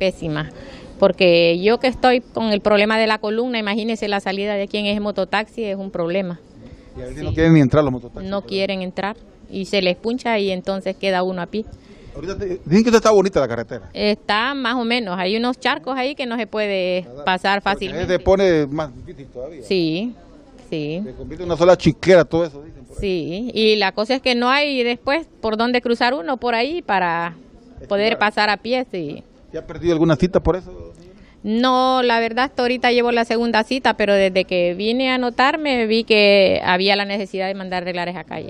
pésima porque yo que estoy con el problema de la columna, imagínense la salida de quien es mototaxi, es un problema. Y a no quieren ni entrar los mototaxis. No quieren entrar y se les puncha y entonces queda uno a pie. dicen que está bonita la carretera. Está más o menos, hay unos charcos ahí que no se puede pasar fácilmente. Se pone más difícil todavía. Sí, sí. Se convierte en una sola chiquera todo eso, dicen. sí, y la cosa es que no hay después por dónde cruzar uno por ahí para poder pasar a pie, sí. ¿Ya ha perdido alguna cita por eso? No, la verdad, hasta ahorita llevo la segunda cita, pero desde que vine a anotarme vi que había la necesidad de mandar arreglar esa calle.